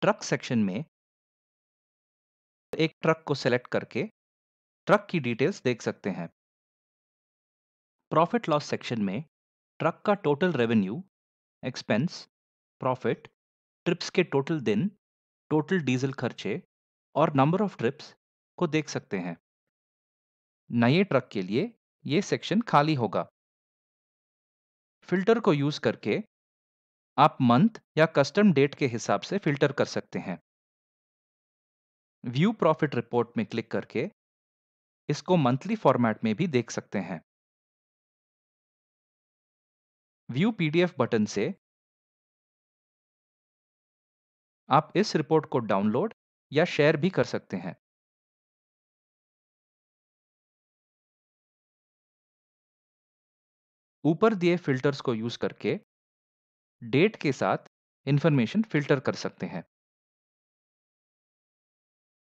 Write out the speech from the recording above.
truck section में एक truck को सेलेक्ट करके ट्रक की डिटेल्स देख सकते हैं प्रॉफिट लॉस सेक्शन में ट्रक का total revenue expense profit trips के टोटल दिन टोटल डीजल खर्चे और नंबर ऑफ ट्रिप्स को देख सकते हैं नए ट्रक के लिए ये सेक्शन खाली होगा फिल्टर को यूज़ करके आप मंथ या कस्टम डेट के हिसाब से फिल्टर कर सकते हैं व्यू प्रॉफिट रिपोर्ट में क्लिक करके इसको मंथली फॉर्मेट में भी देख सकते हैं व्यू पीडीएफ बटन से आप इस रिपोर्ट को डाउनलोड या शेयर भी कर सकते हैं ऊपर दिए फिल्टर्स को यूज करके डेट के साथ इन्फॉर्मेशन फिल्टर कर सकते हैं